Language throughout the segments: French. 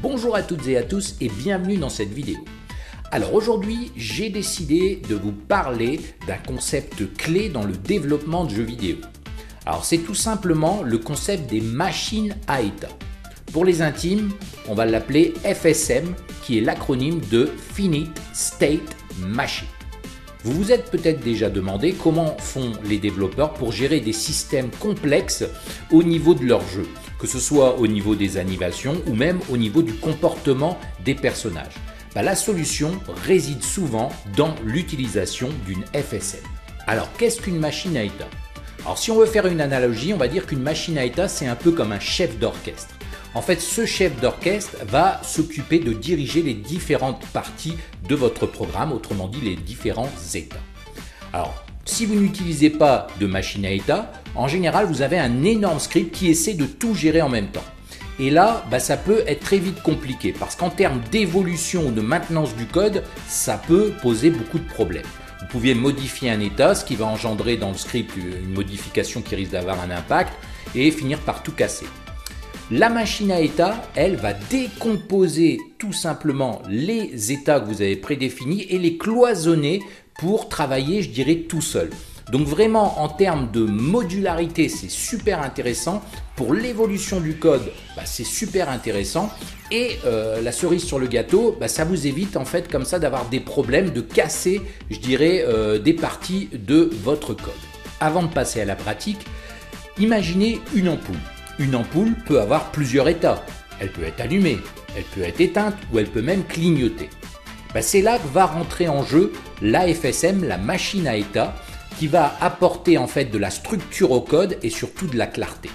Bonjour à toutes et à tous et bienvenue dans cette vidéo. Alors aujourd'hui, j'ai décidé de vous parler d'un concept clé dans le développement de jeux vidéo. Alors c'est tout simplement le concept des machines à état. Pour les intimes, on va l'appeler FSM, qui est l'acronyme de Finite State Machine. Vous vous êtes peut-être déjà demandé comment font les développeurs pour gérer des systèmes complexes au niveau de leur jeu que ce soit au niveau des animations ou même au niveau du comportement des personnages bah, La solution réside souvent dans l'utilisation d'une FSM. Alors qu'est-ce qu'une machine à état Alors si on veut faire une analogie, on va dire qu'une machine à état c'est un peu comme un chef d'orchestre. En fait, ce chef d'orchestre va s'occuper de diriger les différentes parties de votre programme, autrement dit les différents états. Alors, si vous n'utilisez pas de machine à état, en général, vous avez un énorme script qui essaie de tout gérer en même temps. Et là, bah, ça peut être très vite compliqué parce qu'en termes d'évolution ou de maintenance du code, ça peut poser beaucoup de problèmes. Vous pouvez modifier un état, ce qui va engendrer dans le script une modification qui risque d'avoir un impact et finir par tout casser. La machine à état, elle, va décomposer tout simplement les états que vous avez prédéfinis et les cloisonner pour travailler, je dirais, tout seul. Donc vraiment, en termes de modularité, c'est super intéressant. Pour l'évolution du code, bah, c'est super intéressant. Et euh, la cerise sur le gâteau, bah, ça vous évite en fait comme ça d'avoir des problèmes, de casser, je dirais, euh, des parties de votre code. Avant de passer à la pratique, imaginez une ampoule. Une ampoule peut avoir plusieurs états. Elle peut être allumée, elle peut être éteinte ou elle peut même clignoter. Bah, c'est là que va rentrer en jeu l'AFSM, la machine à état, qui va apporter en fait de la structure au code et surtout de la clarté.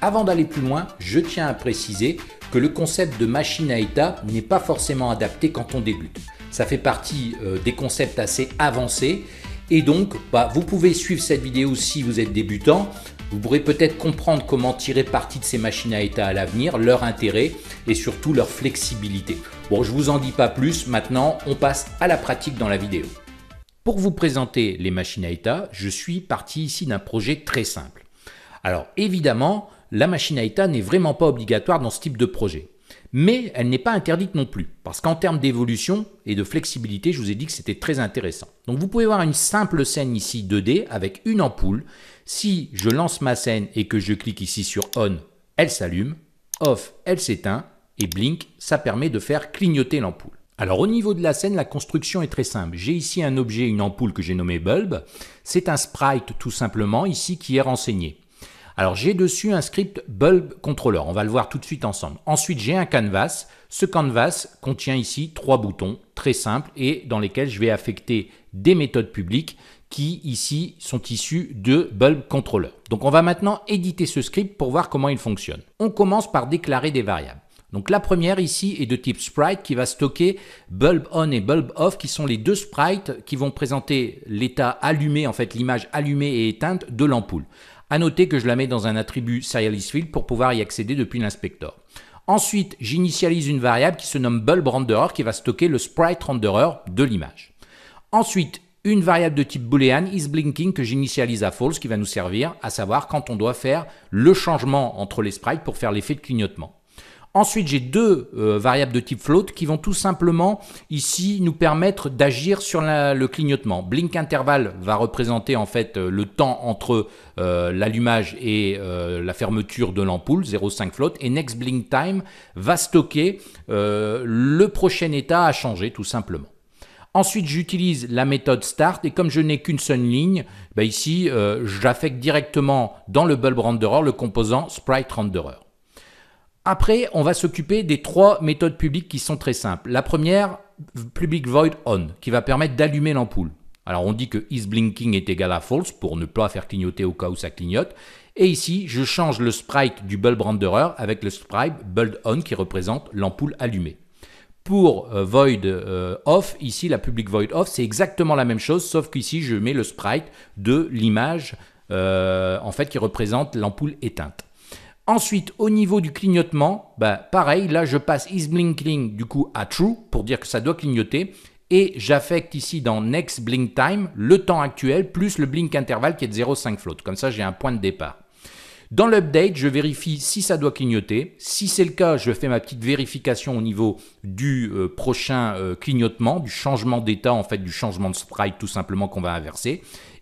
Avant d'aller plus loin, je tiens à préciser que le concept de machine à état n'est pas forcément adapté quand on débute. Ça fait partie euh, des concepts assez avancés et donc bah, vous pouvez suivre cette vidéo si vous êtes débutant vous pourrez peut-être comprendre comment tirer parti de ces machines à état à l'avenir, leur intérêt et surtout leur flexibilité. Bon, je vous en dis pas plus, maintenant on passe à la pratique dans la vidéo. Pour vous présenter les machines à état, je suis parti ici d'un projet très simple. Alors évidemment, la machine à état n'est vraiment pas obligatoire dans ce type de projet mais elle n'est pas interdite non plus, parce qu'en termes d'évolution et de flexibilité, je vous ai dit que c'était très intéressant. Donc vous pouvez voir une simple scène ici 2D avec une ampoule. Si je lance ma scène et que je clique ici sur On, elle s'allume, Off, elle s'éteint, et Blink, ça permet de faire clignoter l'ampoule. Alors au niveau de la scène, la construction est très simple. J'ai ici un objet, une ampoule que j'ai nommé Bulb. C'est un sprite tout simplement ici qui est renseigné. Alors j'ai dessus un script Bulb Controller, on va le voir tout de suite ensemble. Ensuite j'ai un canvas, ce canvas contient ici trois boutons très simples et dans lesquels je vais affecter des méthodes publiques qui ici sont issues de Bulb Controller. Donc on va maintenant éditer ce script pour voir comment il fonctionne. On commence par déclarer des variables. Donc la première ici est de type sprite qui va stocker bulb on et bulb off qui sont les deux sprites qui vont présenter l'état allumé en fait l'image allumée et éteinte de l'ampoule. A noter que je la mets dans un attribut SerialisField pour pouvoir y accéder depuis l'inspector. Ensuite, j'initialise une variable qui se nomme BulbRenderer qui va stocker le sprite renderer de l'image. Ensuite, une variable de type boolean isBlinking que j'initialise à false qui va nous servir à savoir quand on doit faire le changement entre les sprites pour faire l'effet de clignotement. Ensuite, j'ai deux euh, variables de type float qui vont tout simplement ici nous permettre d'agir sur le clignotement. Blink interval va représenter en fait euh, le temps entre euh, l'allumage et la fermeture de l'ampoule, 0,5 float, et next blink time va stocker le prochain état à changer tout simplement. Ensuite, j'utilise la méthode start et comme je n'ai qu'une seule ligne, bah, ici, j'affecte directement dans le bulb renderer le composant sprite renderer. Après, on va s'occuper des trois méthodes publiques qui sont très simples. La première, public void on, qui va permettre d'allumer l'ampoule. Alors on dit que is blinking est égal à false pour ne pas faire clignoter au cas où ça clignote. Et ici, je change le sprite du bulb renderer avec le sprite bulb on qui représente l'ampoule allumée. Pour euh, void euh, off, ici la public void off, c'est exactement la même chose, sauf qu'ici je mets le sprite de l'image euh, en fait qui représente l'ampoule éteinte. Ensuite, au niveau du clignotement, ben, pareil, là je passe blinking du coup à true pour dire que ça doit clignoter et j'affecte ici dans next blink time le temps actuel plus le blink intervalle qui est de 0,5 float. Comme ça, j'ai un point de départ. Dans l'update, je vérifie si ça doit clignoter. Si c'est le cas, je fais ma petite vérification au niveau du euh, prochain euh, clignotement, du changement d'état, en fait, du changement de sprite tout simplement qu'on va inverser.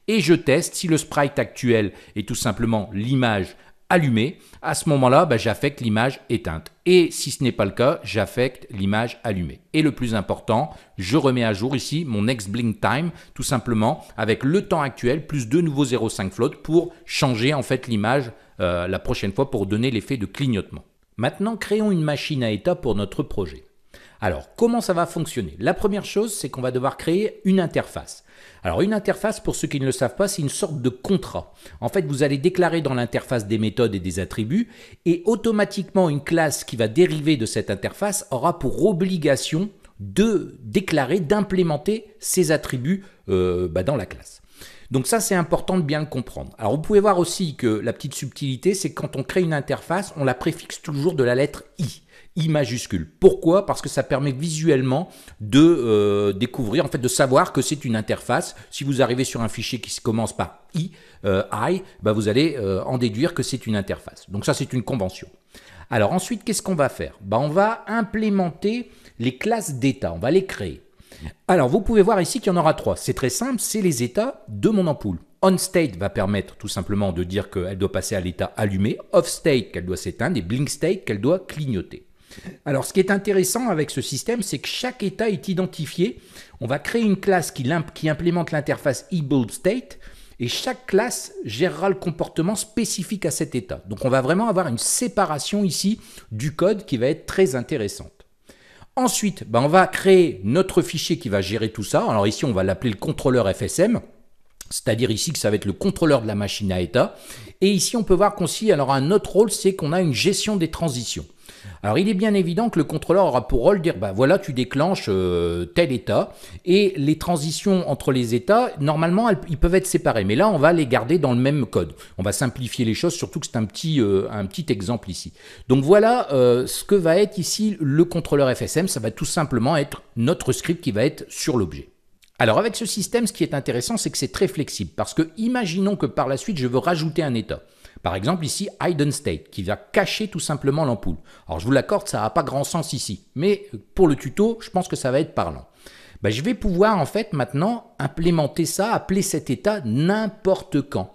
Et je teste si le sprite actuel est tout simplement l'image allumé à ce moment-là, ben, j'affecte l'image éteinte. Et si ce n'est pas le cas, j'affecte l'image allumée. Et le plus important, je remets à jour ici mon next blink time, tout simplement, avec le temps actuel, plus de nouveaux 0,5 flottes pour changer en fait l'image euh, la prochaine fois pour donner l'effet de clignotement. Maintenant, créons une machine à état pour notre projet. Alors, comment ça va fonctionner La première chose, c'est qu'on va devoir créer une interface. Alors une interface, pour ceux qui ne le savent pas, c'est une sorte de contrat. En fait, vous allez déclarer dans l'interface des méthodes et des attributs, et automatiquement une classe qui va dériver de cette interface aura pour obligation de déclarer, d'implémenter ces attributs euh, bah, dans la classe. Donc ça, c'est important de bien le comprendre. Alors vous pouvez voir aussi que la petite subtilité, c'est que quand on crée une interface, on la préfixe toujours de la lettre I. I majuscule. Pourquoi Parce que ça permet visuellement de euh, découvrir, en fait, de savoir que c'est une interface. Si vous arrivez sur un fichier qui commence par I, euh, I, bah, vous allez euh, en déduire que c'est une interface. Donc ça, c'est une convention. Alors ensuite, qu'est-ce qu'on va faire bah, On va implémenter les classes d'état, on va les créer. Alors vous pouvez voir ici qu'il y en aura trois. C'est très simple, c'est les états de mon ampoule. On-state va permettre tout simplement de dire qu'elle doit passer à l'état allumé, off qu'elle doit s'éteindre et blink qu'elle doit clignoter. Alors, ce qui est intéressant avec ce système, c'est que chaque état est identifié. On va créer une classe qui, implémente l'interface State et chaque classe gérera le comportement spécifique à cet état. Donc, on va vraiment avoir une séparation ici du code qui va être très intéressante. Ensuite, ben, on va créer notre fichier qui va gérer tout ça. Alors ici, on va l'appeler le contrôleur FSM. C'est-à-dire ici que ça va être le contrôleur de la machine à état. Et ici, on peut voir qu'on alors un autre rôle, c'est qu'on a une gestion des transitions. Alors il est bien évident que le contrôleur aura pour rôle de dire, bah voilà, tu déclenches euh, tel état, et les transitions entre les états, normalement, ils peuvent être séparés. Mais là, on va les garder dans le même code. On va simplifier les choses, surtout que c'est un petit, euh, exemple ici. Donc voilà euh, ce que va être ici le contrôleur FSM. Ça va tout simplement être notre script qui va être sur l'objet. Alors avec ce système, ce qui est intéressant, c'est que c'est très flexible parce que imaginons que par la suite, je veux rajouter un état. Par exemple, ici, Hidden State, qui va cacher tout simplement l'ampoule. Alors, je vous l'accorde, ça n'a pas grand sens ici, mais euh, pour le tuto, je pense que ça va être parlant. Ben, je vais pouvoir, en fait, maintenant, implémenter ça, appeler cet état n'importe quand.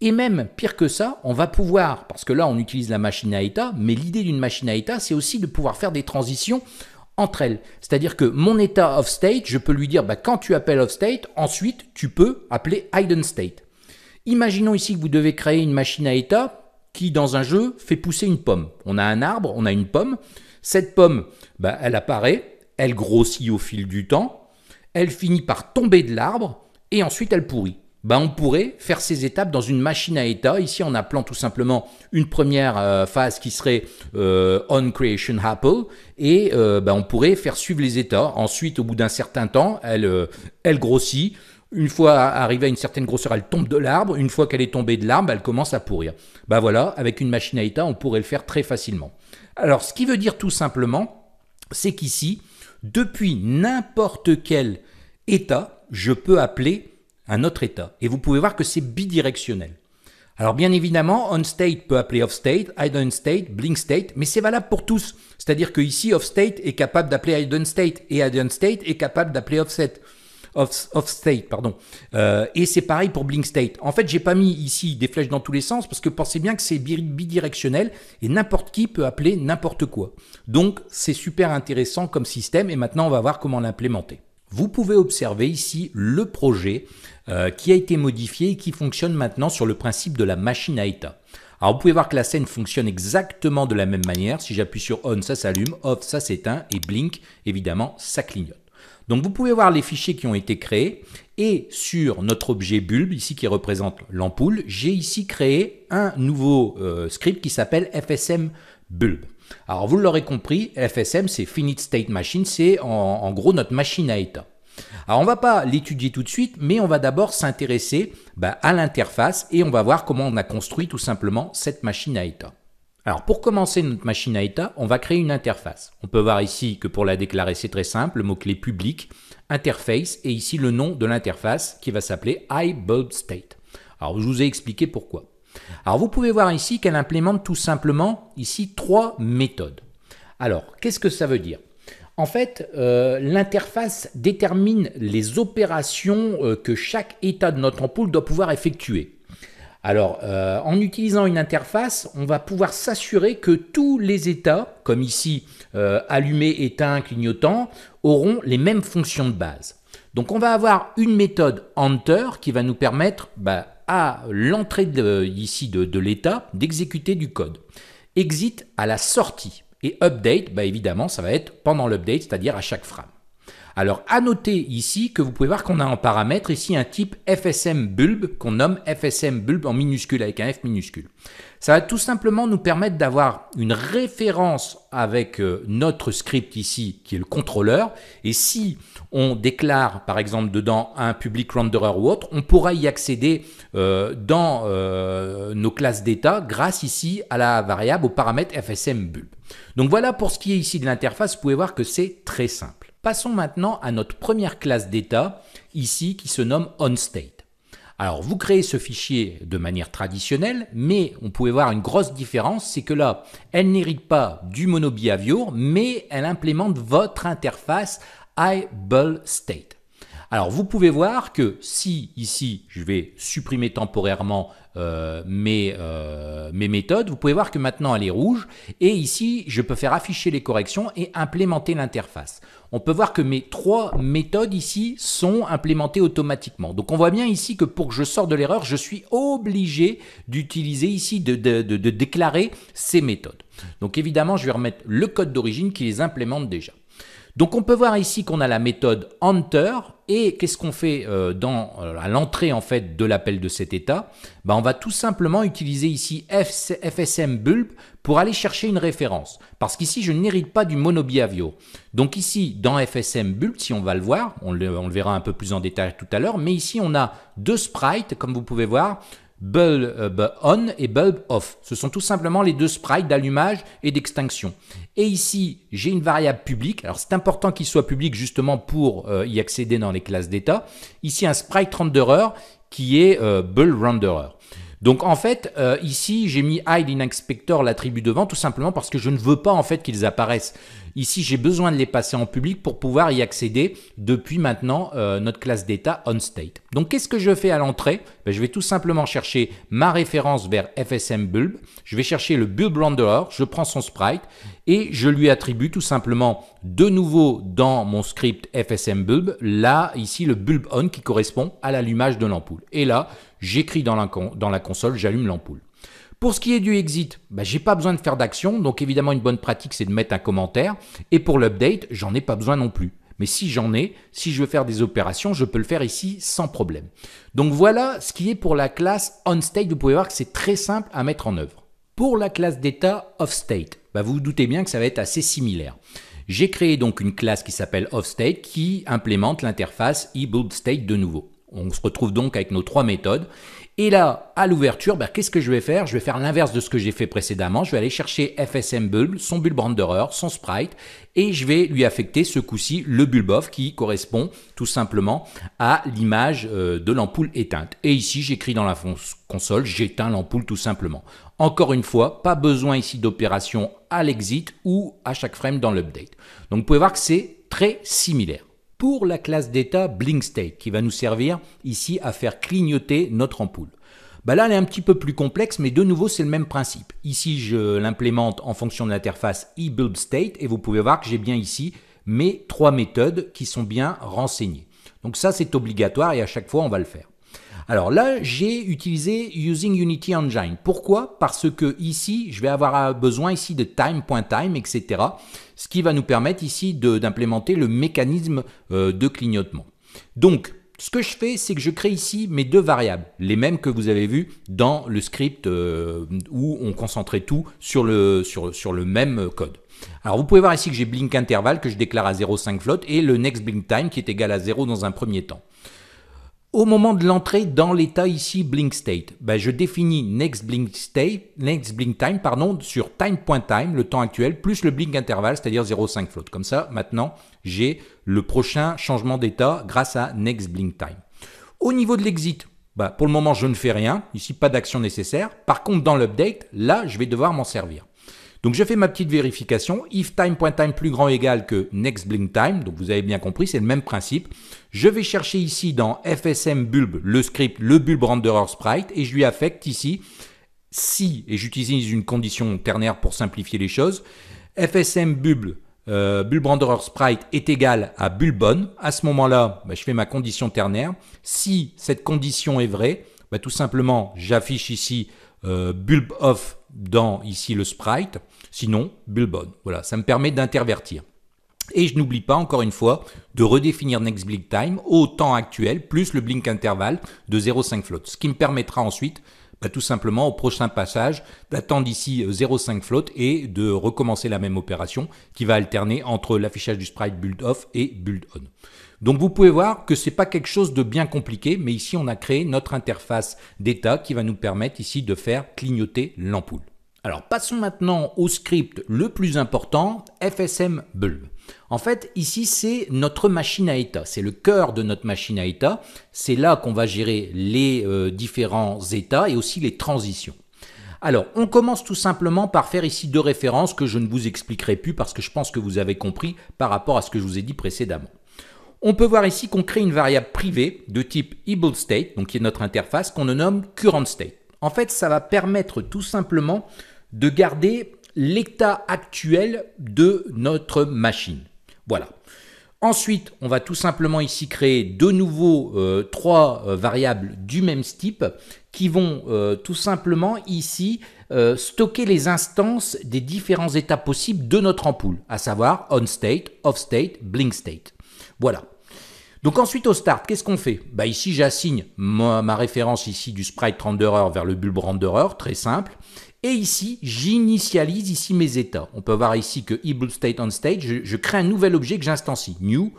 Et même, pire que ça, on va pouvoir, parce que là, on utilise la machine à état, mais l'idée d'une machine à état, c'est aussi de pouvoir faire des transitions entre elles. C'est-à-dire que mon état off state, je peux lui dire, ben, quand tu appelles off state, ensuite tu peux appeler hidden state. Imaginons ici que vous devez créer une machine à état qui, dans un jeu, fait pousser une pomme. On a un arbre, on a une pomme. Cette pomme, bah, elle apparaît, elle grossit au fil du temps, elle finit par tomber de l'arbre et ensuite elle pourrit. Bah, on pourrait faire ces étapes dans une machine à état, ici en appelant tout simplement une première euh, phase qui serait euh, on creation apple, et euh, bah, on pourrait faire suivre les états. Ensuite, au bout d'un certain temps, elle, elle grossit, une fois arrivée à une certaine grosseur, elle tombe de l'arbre. Une fois qu'elle est tombée de l'arbre, elle commence à pourrir. ben voilà, avec une machine à état, on pourrait le faire très facilement. Alors, ce qui veut dire tout simplement, c'est qu'ici, depuis n'importe quel état, je peux appeler un autre état. Et vous pouvez voir que c'est bidirectionnel. Alors bien évidemment, on-state peut appeler off-state, idle state blink-state, mais c'est valable pour tous. C'est-à-dire que ici, off-state est capable d'appeler idle state et idle state est capable d'appeler offset of, state, pardon. Euh, et c'est pareil pour blink state. En fait, j'ai pas mis ici des flèches dans tous les sens parce que pensez bien que c'est bidirectionnel et n'importe qui peut appeler n'importe quoi. Donc, c'est super intéressant comme système et maintenant on va voir comment l'implémenter. Vous pouvez observer ici le projet euh, qui a été modifié et qui fonctionne maintenant sur le principe de la machine à état. Alors vous pouvez voir que la scène fonctionne exactement de la même manière. Si j'appuie sur On, ça s'allume, Off, ça s'éteint, et Blink, évidemment, ça clignote. Donc vous pouvez voir les fichiers qui ont été créés et sur notre objet Bulb, ici qui représente l'ampoule, j'ai ici créé un nouveau euh, script qui s'appelle FSM bulb. Alors vous l'aurez compris, FSM c'est Finite State Machine, c'est en, gros notre machine à état. Alors on va pas l'étudier tout de suite, mais on va d'abord s'intéresser bah, à l'interface et on va voir comment on a construit tout simplement cette machine à état. Alors pour commencer notre machine à état, on va créer une interface. On peut voir ici que pour la déclarer c'est très simple, le mot-clé public, interface et ici le nom de l'interface qui va s'appeler iBulbState. Alors je vous ai expliqué pourquoi. Alors vous pouvez voir ici qu'elle implémente tout simplement ici trois méthodes. Alors qu'est-ce que ça veut dire en fait, euh, l'interface détermine les opérations euh, que chaque état de notre ampoule doit pouvoir effectuer. Alors, euh, en utilisant une interface, on va pouvoir s'assurer que tous les états, comme ici euh, allumé, éteint, clignotant, auront les mêmes fonctions de base. Donc, on va avoir une méthode enter qui va nous permettre bah, à l'entrée ici de, l'état d'exécuter du code. Exit à la sortie. Et update, bah, évidemment, ça va être pendant l'update, c'est-à-dire à chaque frame. Alors à noter ici que vous pouvez voir qu'on a en paramètre ici un type FSM bulb qu'on nomme FSM bulb en minuscule avec un F minuscule. Ça va tout simplement nous permettre d'avoir une référence avec euh, notre script ici qui est le contrôleur et si on déclare par exemple dedans un public renderer ou autre, on pourra y accéder euh, dans euh, nos classes d'état grâce ici à la variable au paramètre FSM bulb. Donc voilà pour ce qui est ici de l'interface, vous pouvez voir que c'est très simple. Passons maintenant à notre première classe d'état, ici qui se nomme OnState. Alors vous créez ce fichier de manière traditionnelle, mais on peut voir une grosse différence, c'est que là, elle n'hérite pas du monobehavior, mais elle implémente votre interface IBullState. Alors vous pouvez voir que si ici je vais supprimer temporairement euh, euh, mes méthodes, vous pouvez voir que maintenant elle est rouge et ici je peux faire afficher les corrections et implémenter l'interface on peut voir que mes trois méthodes ici sont implémentées automatiquement. Donc on voit bien ici que pour que je sorte de l'erreur, je suis obligé d'utiliser ici, de, de déclarer ces méthodes. Donc évidemment, je vais remettre le code d'origine qui les implémente déjà. Donc on peut voir ici qu'on a la méthode enter et qu'est-ce qu'on fait euh, dans, euh, à l'entrée en fait de l'appel de cet état ben, On va tout simplement utiliser ici FSM Bulb pour aller chercher une référence. Parce qu'ici, je n'hérite pas du monobiavio. Donc ici, dans FSM Bulb, si on va le voir, on le, on le verra un peu plus en détail tout à l'heure, mais ici on a deux sprites, comme vous pouvez voir, bulb euh, on et bulb off. Ce sont tout simplement les deux sprites d'allumage et d'extinction. Et ici, j'ai une variable publique. Alors c'est important qu'il soit public justement pour euh, y accéder dans les classes d'état. Ici, un sprite renderer qui est euh, BulbRenderer. renderer. Donc en fait, ici, j'ai mis hide in inspector l'attribut devant tout simplement parce que je ne veux pas en fait qu'ils apparaissent. Ici, j'ai besoin de les passer en public pour pouvoir y accéder depuis maintenant euh, notre classe d'état on-state. Donc, qu'est-ce que je fais à l'entrée ben, Je vais tout simplement chercher ma référence vers FSM Bulb. Je vais chercher le Bulb Renderer. Je prends son sprite et je lui attribue tout simplement de nouveau dans mon script FSM Bulb, là, ici, le Bulb On qui correspond à l'allumage de l'ampoule. Et là, j'écris dans la console, j'allume l'ampoule. Pour ce qui est du exit, je bah, j'ai pas besoin de faire d'action, donc évidemment une bonne pratique c'est de mettre un commentaire. Et pour l'update, j'en ai pas besoin non plus. Mais si j'en ai, si je veux faire des opérations, je peux le faire ici sans problème. Donc voilà ce qui est pour la classe OnState. Vous pouvez voir que c'est très simple à mettre en œuvre. Pour la classe d'état OffState, bah vous vous doutez bien que ça va être assez similaire. J'ai créé donc une classe qui s'appelle OffState qui implémente l'interface eBootState de nouveau. On se retrouve donc avec nos trois méthodes. Et là, à l'ouverture, ben, qu'est-ce que je vais faire Je vais faire l'inverse de ce que j'ai fait précédemment. Je vais aller chercher FSM Bulb, son Bulb Renderer, son Sprite, et je vais lui affecter ce coup-ci le Bulb qui correspond tout simplement à l'image euh, de l'ampoule éteinte. Et ici, j'écris dans la console, j'éteins l'ampoule tout simplement. Encore une fois, pas besoin ici d'opération à l'exit ou à chaque frame dans l'update. Donc vous pouvez voir que c'est très similaire pour la classe d'état BlinkState, qui va nous servir ici à faire clignoter notre ampoule. Bah là, elle est un petit peu plus complexe, mais de nouveau, c'est le même principe. Ici, je l'implémente en fonction de l'interface EBuildState, et vous pouvez voir que j'ai bien ici mes trois méthodes qui sont bien renseignées. Donc ça, c'est obligatoire et à chaque fois, on va le faire. Alors là, j'ai utilisé Using Unity Engine. Pourquoi Parce que ici, je vais avoir euh, besoin ici de time.time, time, etc ce qui va nous permettre ici d'implémenter le mécanisme euh, de clignotement. Donc, ce que je fais, c'est que je crée ici mes deux variables, les mêmes que vous avez vues dans le script euh, où on concentrait tout sur le, même code. Alors vous pouvez voir ici que j'ai blink interval que je déclare à 0,5 flotte et le next blink time qui est égal à 0 dans un premier temps. Au moment de l'entrée dans l'état ici blink state, ben, je définis next blink state, next blink time pardon, sur time.time, le temps actuel, plus le blink intervalle, c'est-à-dire 0,5 float. Comme ça, maintenant, j'ai le prochain changement d'état grâce à next blink time. Au niveau de l'exit, ben, pour le moment, je ne fais rien. Ici, pas d'action nécessaire. Par contre, dans l'update, là, je vais devoir m'en servir. Donc je fais ma petite vérification, if time.time plus grand égal que next blink time, donc vous avez bien compris, c'est le même principe. Je vais chercher ici dans FSM bulb le script, le bulb renderer sprite, et je lui affecte ici si, et j'utilise une condition ternaire pour simplifier les choses, FSM bulb euh, bulb renderer sprite est égal à bulbon, à ce moment-là, bah, je fais ma condition ternaire. Si cette condition est vraie, bah, tout simplement, j'affiche ici euh, bulb off dans ici le sprite, sinon Billboard. Voilà, ça me permet d'intervertir. Et je n'oublie pas, encore une fois, de redéfinir Next Blink Time au temps actuel, plus le blink intervalle de 0,5 float, ce qui me permettra ensuite bah, tout simplement au prochain passage d'attendre ici 0,5 euh, float et de recommencer la même opération qui va alterner entre l'affichage du sprite build off et build on. Donc vous pouvez voir que c'est pas quelque chose de bien compliqué, mais ici on a créé notre interface d'état qui va nous permettre ici de faire clignoter l'ampoule. Alors passons maintenant au script le plus important, FSM Bulb. En fait, ici, c'est notre machine à état, c'est le cœur de notre machine à état, c'est là qu'on va gérer les euh, différents états et aussi les transitions. Alors, on commence tout simplement par faire ici deux références que je ne vous expliquerai plus parce que je pense que vous avez compris par rapport à ce que je vous ai dit précédemment. On peut voir ici qu'on crée une variable privée de type state, donc qui est notre interface, qu'on nomme currentState. En fait, ça va permettre tout simplement de garder l'état actuel de notre machine. Voilà. Ensuite, on va tout simplement ici créer de nouveau euh, trois euh, variables du même type qui vont euh, tout simplement ici stocker les instances des différents états possibles de notre ampoule, à savoir on state, off state, blink state. Voilà. Donc ensuite au start, qu'est-ce qu'on fait bah Ici j'assigne ma, référence ici du sprite renderer vers le bulb renderer, très simple. Et ici, j'initialise ici mes états. On peut voir ici que e state on state, je, crée un nouvel objet que j'instancie, new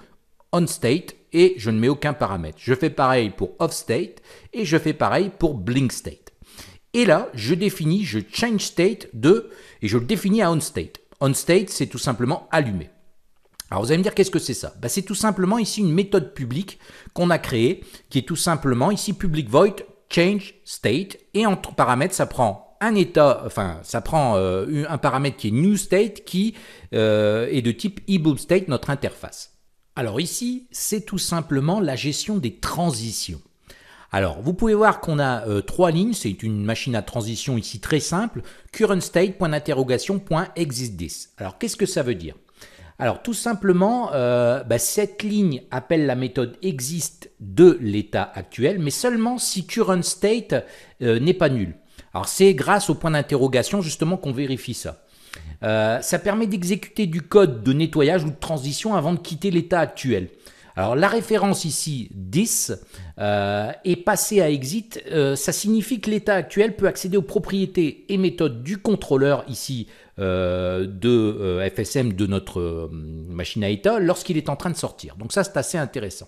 on state, et je ne mets aucun paramètre. Je fais pareil pour off state, et je fais pareil pour blink state. Et là, je définis, je change state de, et je le définis à on state. On state, c'est tout simplement allumé. Alors vous allez me dire qu'est-ce que c'est ça bah, C'est tout simplement ici une méthode publique qu'on a créée, qui est tout simplement ici public void change state, et entre paramètres, ça prend un état, enfin, ça prend euh, un paramètre qui est new state qui euh, est de type e state, notre interface. Alors ici, c'est tout simplement la gestion des transitions. Alors, vous pouvez voir qu'on a euh, trois lignes, c'est une machine à transition ici très simple, current state, point d'interrogation, point Alors, qu'est-ce que ça veut dire Alors, tout simplement, bah, cette ligne appelle la méthode exist de l'état actuel, mais seulement si current state n'est pas nul. Alors c'est grâce au point d'interrogation justement qu'on vérifie ça. Euh, ça permet d'exécuter du code de nettoyage ou de transition avant de quitter l'état actuel. Alors la référence ici 10 euh, est passée à exit. Euh, ça signifie que l'état actuel peut accéder aux propriétés et méthodes du contrôleur ici de FSM de notre machine à état lorsqu'il est en train de sortir. Donc ça c'est assez intéressant.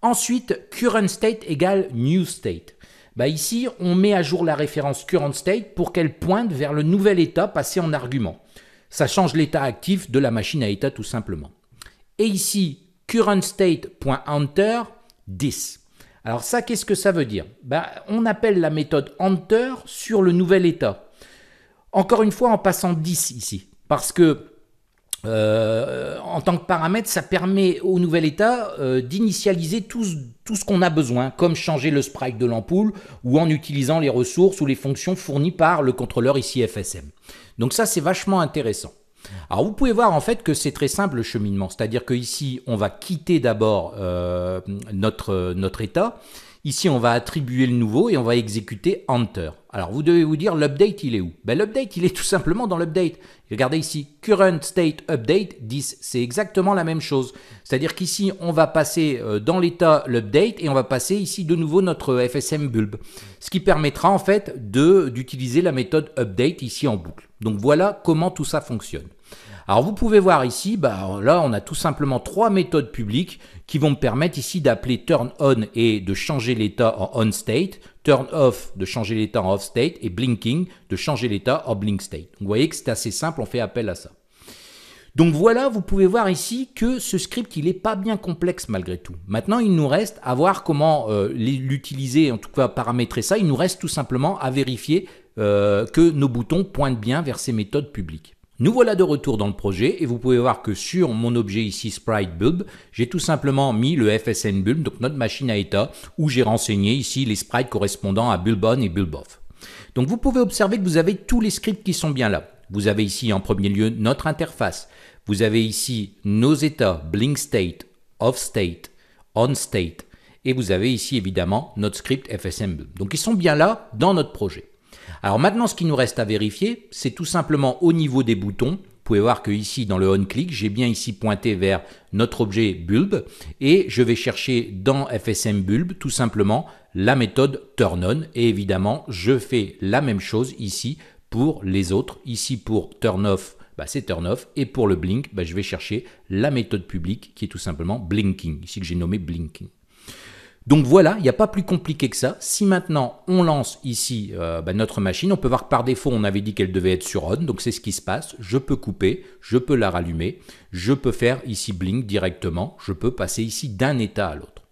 Ensuite, current state égale new state. Bah, ici, on met à jour la référence current state pour qu'elle pointe vers le nouvel état passé en argument. Ça change l'état actif de la machine à état tout simplement. Et ici, current state.enter 10. Alors ça, qu'est-ce que ça veut dire bah, On appelle la méthode enter sur le nouvel état. Encore une fois, en passant 10 ici, parce que euh, en tant que paramètre, ça permet au nouvel état euh, d'initialiser tout, ce qu'on a besoin, comme changer le sprite de l'ampoule ou en utilisant les ressources ou les fonctions fournies par le contrôleur ici FSM. Donc ça, c'est vachement intéressant. Alors vous pouvez voir en fait que c'est très simple le cheminement, c'est-à-dire que ici on va quitter d'abord euh, notre état, Ici, on va attribuer le nouveau et on va exécuter Enter. Alors, vous devez vous dire, l'update, il est où ben, L'update, il est tout simplement dans l'update. Regardez ici, Current State Update 10. C'est exactement la même chose. C'est-à-dire qu'ici, on va passer euh, dans l'état l'update et on va passer ici de nouveau notre FSM Bulb. Ce qui permettra en fait d'utiliser la méthode update ici en boucle. Donc voilà comment tout ça fonctionne. Alors vous pouvez voir ici, bah, là on a tout simplement trois méthodes publiques qui vont me permettre ici d'appeler turn on et de changer l'état en on state, turn off de changer l'état en off state et blinking de changer l'état en blink state. vous voyez que c'est assez simple, on fait appel à ça. Donc voilà, vous pouvez voir ici que ce script, il n'est pas bien complexe malgré tout. Maintenant, il nous reste à voir comment euh, l'utiliser, en tout cas paramétrer ça. Il nous reste tout simplement à vérifier euh, que nos boutons pointent bien vers ces méthodes publiques. Nous voilà de retour dans le projet et vous pouvez voir que sur mon objet ici Sprite Bulb, j'ai tout simplement mis le FSN Bulb, donc notre machine à état, où j'ai renseigné ici les sprites correspondant à BulbOn et Bulb Donc vous pouvez observer que vous avez tous les scripts qui sont bien là. Vous avez ici en premier lieu notre interface. Vous avez ici nos états, blink state, off state, on state. Et vous avez ici évidemment notre script FSM Bulb. Donc ils sont bien là dans notre projet. Alors maintenant, ce qui nous reste à vérifier, c'est tout simplement au niveau des boutons. Vous pouvez voir que ici, dans le on click, j'ai bien ici pointé vers notre objet bulb et je vais chercher dans FSM bulb tout simplement la méthode turn on et évidemment, je fais la même chose ici pour les autres. Ici pour turn off, bah, c'est turn off. Et pour le blink, bah, je vais chercher la méthode publique qui est tout simplement blinking, ici que j'ai nommé blinking. Donc voilà, il n'y a pas plus compliqué que ça. Si maintenant on lance ici euh, bah, notre machine, on peut voir que par défaut on avait dit qu'elle devait être sur on, donc c'est ce qui se passe. Je peux couper, je peux la rallumer, je peux faire ici blink directement, je peux passer ici d'un état à l'autre.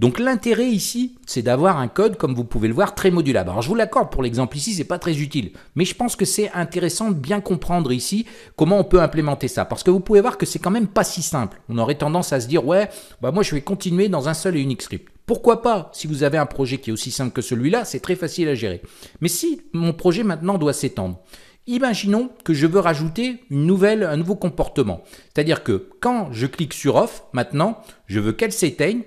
Donc l'intérêt ici, c'est d'avoir un code, comme vous pouvez le voir, très modulable. Alors je vous l'accorde pour l'exemple ici, c'est pas très utile, mais je pense que c'est intéressant de bien comprendre ici comment on peut implémenter ça, parce que vous pouvez voir que c'est quand même pas si simple. On aurait tendance à se dire ouais, bah moi je vais continuer dans un seul et unique script. Pourquoi pas Si vous avez un projet qui est aussi simple que celui-là, c'est très facile à gérer. Mais si mon projet maintenant doit s'étendre, imaginons que je veux rajouter une nouvelle, un nouveau comportement. C'est-à-dire que quand je clique sur off, maintenant, je veux qu'elle s'éteigne,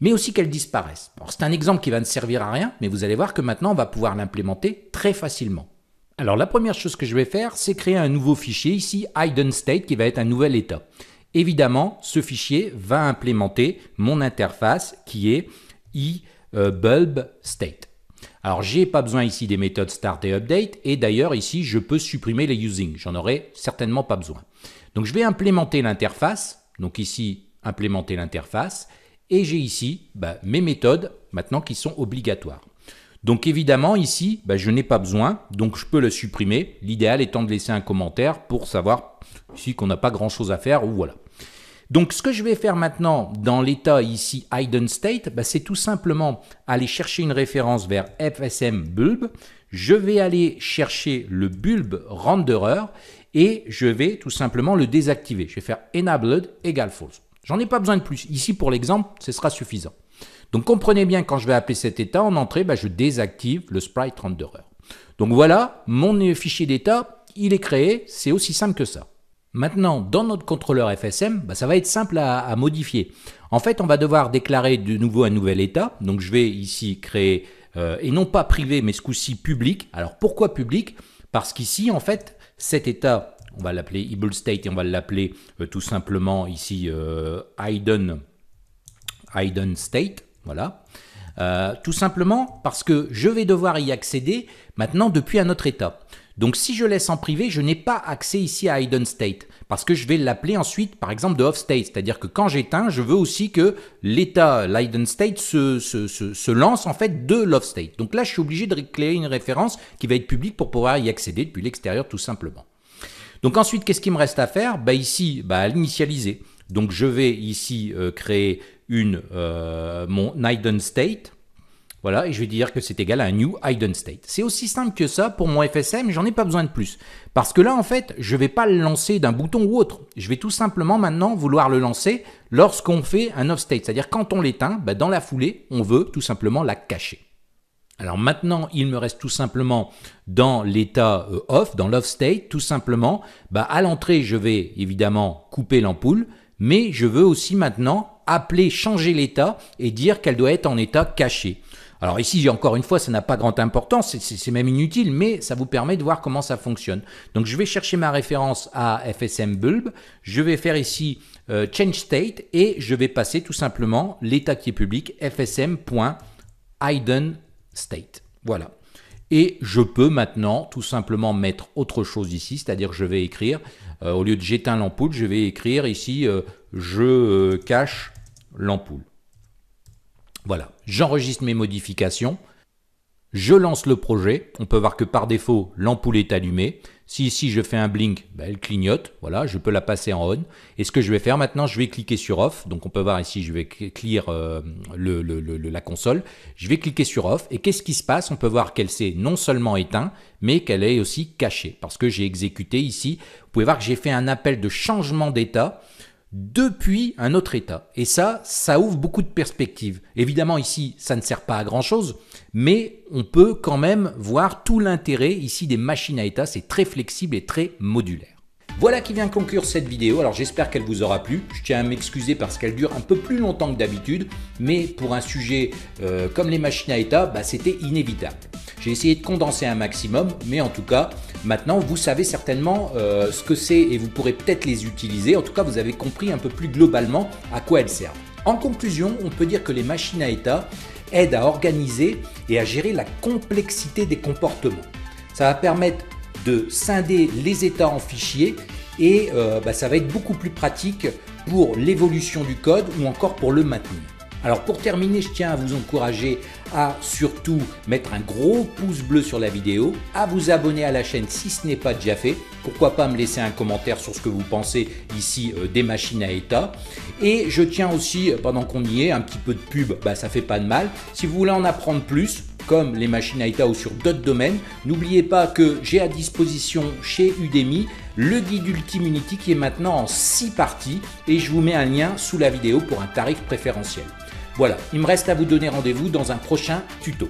mais aussi qu'elle disparaisse. c'est un exemple qui va ne servir à rien, mais vous allez voir que maintenant, on va pouvoir l'implémenter très facilement. Alors la première chose que je vais faire, c'est créer un nouveau fichier ici, hidden state, qui va être un nouvel état. Évidemment, ce fichier va implémenter mon interface qui est eBulbState. Alors, je n'ai pas besoin ici des méthodes start et update, et d'ailleurs ici, je peux supprimer les using. J'en aurai certainement pas besoin. Donc, je vais implémenter l'interface. Donc ici, implémenter l'interface. Et j'ai ici bah, mes méthodes maintenant qui sont obligatoires. Donc évidemment, ici, bah, je n'ai pas besoin, donc je peux le supprimer. L'idéal étant de laisser un commentaire pour savoir si qu'on n'a pas grand-chose à faire ou voilà. Donc ce que je vais faire maintenant dans l'état ici hidden state, bah, c'est tout simplement aller chercher une référence vers FSM bulb. Je vais aller chercher le bulb renderer et je vais tout simplement le désactiver. Je vais faire enabled égale false. J'en ai pas besoin de plus. Ici pour l'exemple, ce sera suffisant. Donc comprenez bien quand je vais appeler cet état en entrée, bah, je désactive le sprite renderer. Donc voilà, mon fichier d'état, il est créé, c'est aussi simple que ça. Maintenant, dans notre contrôleur FSM, bah, ça va être simple à, modifier. En fait, on va devoir déclarer de nouveau un nouvel état. Donc, je vais ici créer, euh, et non pas privé, mais ce coup-ci public. Alors, pourquoi public Parce qu'ici, en fait, cet état, on va l'appeler Ible State et on va l'appeler euh, tout simplement ici euh, State. Voilà. Euh, tout simplement parce que je vais devoir y accéder maintenant depuis un autre état. Donc si je laisse en privé, je n'ai pas accès ici à hidden state parce que je vais l'appeler ensuite par exemple de off state, c'est-à-dire que quand j'éteins, je veux aussi que l'état l'hidden state se, lance en fait de l'off state. Donc là, je suis obligé de créer une référence qui va être publique pour pouvoir y accéder depuis l'extérieur tout simplement. Donc ensuite, qu'est-ce qu'il me reste à faire bah, Ici, bah, l'initialiser. Donc je vais ici euh, créer une, euh, mon hidden state voilà, et je vais dire que c'est égal à un new hidden state. C'est aussi simple que ça pour mon FSM, j'en ai pas besoin de plus. Parce que là, en fait, je vais pas le lancer d'un bouton ou autre. Je vais tout simplement maintenant vouloir le lancer lorsqu'on fait un off state. C'est-à-dire quand on l'éteint, bah, dans la foulée, on veut tout simplement la cacher. Alors maintenant, il me reste tout simplement dans l'état euh, off, dans l'off state, tout simplement, bah à l'entrée, je vais évidemment couper l'ampoule, mais je veux aussi maintenant appeler, changer l'état et dire qu'elle doit être en état caché. Alors ici, encore une fois, ça n'a pas grande importance, c'est même inutile, mais ça vous permet de voir comment ça fonctionne. Donc je vais chercher ma référence à FSM Bulb, je vais faire ici euh, Change State et je vais passer tout simplement l'état qui est public FSM.IdenState. Voilà. Et je peux maintenant tout simplement mettre autre chose ici, c'est-à-dire je vais écrire, euh, au lieu de j'éteins l'ampoule, je vais écrire ici euh, je cache l'ampoule. Voilà, j'enregistre mes modifications, je lance le projet, on peut voir que par défaut l'ampoule est allumée, si ici je fais un blink, bah, elle clignote, voilà, je peux la passer en on, et ce que je vais faire maintenant, je vais cliquer sur off, donc on peut voir ici, je vais clear euh, la console, je vais cliquer sur off, et qu'est-ce qui se passe On peut voir qu'elle s'est non seulement éteinte, mais qu'elle est aussi cachée, parce que j'ai exécuté ici, vous pouvez voir que j'ai fait un appel de changement d'état, depuis un autre État. Et ça, ça ouvre beaucoup de perspectives. Évidemment, ici, ça ne sert pas à grand-chose, mais on peut quand même voir tout l'intérêt ici des machines à État. C'est très flexible et très modulaire. Voilà qui vient conclure cette vidéo, alors j'espère qu'elle vous aura plu. Je tiens à m'excuser parce qu'elle dure un peu plus longtemps que d'habitude, mais pour un sujet euh, comme les machines à état, bah, c'était inévitable. J'ai essayé de condenser un maximum, mais en tout cas, maintenant vous savez certainement euh, ce que c'est et vous pourrez peut-être les utiliser. En tout cas, vous avez compris un peu plus globalement à quoi elles servent. En conclusion, on peut dire que les machines à état aident à organiser et à gérer la complexité des comportements. Ça va permettre de scinder les états en fichiers et euh, bah, ça va être beaucoup plus pratique pour l'évolution du code ou encore pour le maintenir. Alors pour terminer, je tiens à vous encourager à surtout mettre un gros pouce bleu sur la vidéo, à vous abonner à la chaîne si ce n'est pas déjà fait, pourquoi pas me laisser un commentaire sur ce que vous pensez ici euh, des machines à état. Et je tiens aussi, euh, pendant qu'on y est, un petit peu de pub, bah, ça fait pas de mal. Si vous voulez en apprendre plus, comme les machines Aita ou sur d'autres domaines. N'oubliez pas que j'ai à disposition chez Udemy le guide Ultime Unity qui est maintenant en 6 parties et je vous mets un lien sous la vidéo pour un tarif préférentiel. Voilà, il me reste à vous donner rendez-vous dans un prochain tuto.